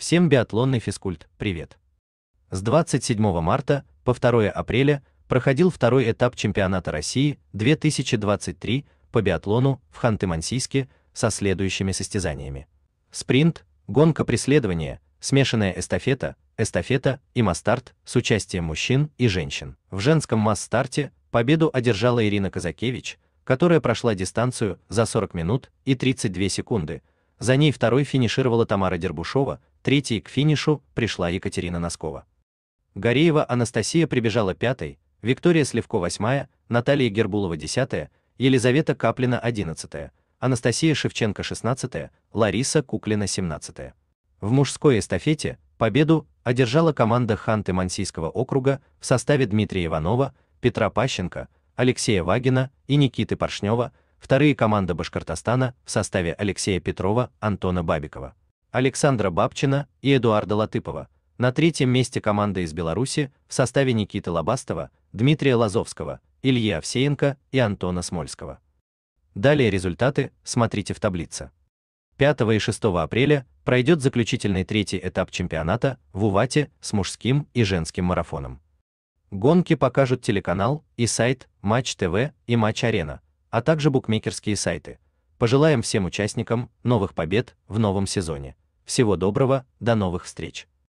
Всем биатлонный физкульт, привет! С 27 марта по 2 апреля проходил второй этап чемпионата России 2023 по биатлону в Ханты-Мансийске со следующими состязаниями. Спринт, гонка преследования, смешанная эстафета, эстафета и масс-старт с участием мужчин и женщин. В женском масс-старте победу одержала Ирина Казакевич, которая прошла дистанцию за 40 минут и 32 секунды, за ней второй финишировала Тамара Дербушова, третьей к финишу пришла Екатерина Носкова. Гореева Анастасия прибежала пятой, Виктория Сливко восьмая, Наталья Гербулова десятая, Елизавета Каплина одиннадцатая, Анастасия Шевченко шестнадцатая, Лариса Куклина семнадцатая. В мужской эстафете победу одержала команда Ханты Мансийского округа в составе Дмитрия Иванова, Петра Пащенко, Алексея Вагина и Никиты Поршнева, Вторые команда Башкортостана в составе Алексея Петрова, Антона Бабикова, Александра Бабчина и Эдуарда Латыпова. На третьем месте команда из Беларуси в составе Никиты Лобастова, Дмитрия Лазовского, Ильи Овсеенко и Антона Смольского. Далее результаты смотрите в таблице. 5 и 6 апреля пройдет заключительный третий этап чемпионата в Увате с мужским и женским марафоном. Гонки покажут телеканал и сайт Матч ТВ и Матч Арена – а также букмекерские сайты. Пожелаем всем участникам новых побед в новом сезоне. Всего доброго, до новых встреч.